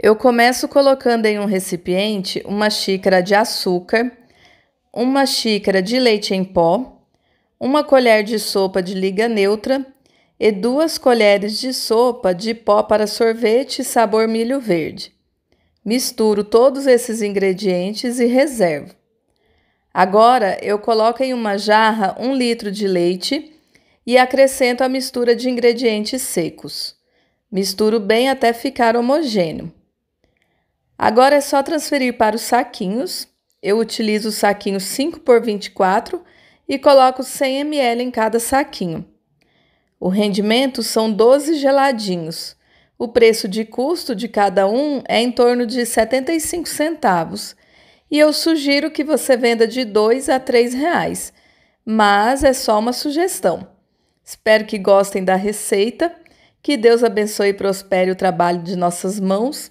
Eu começo colocando em um recipiente uma xícara de açúcar, uma xícara de leite em pó, uma colher de sopa de liga neutra e duas colheres de sopa de pó para sorvete sabor milho verde. Misturo todos esses ingredientes e reservo. Agora eu coloco em uma jarra um litro de leite e acrescento a mistura de ingredientes secos. Misturo bem até ficar homogêneo. Agora é só transferir para os saquinhos. Eu utilizo o saquinho 5 por 24 e coloco 100 ml em cada saquinho. O rendimento são 12 geladinhos. O preço de custo de cada um é em torno de 75 centavos e eu sugiro que você venda de 2 a 3 reais, mas é só uma sugestão. Espero que gostem da receita, que Deus abençoe e prospere o trabalho de nossas mãos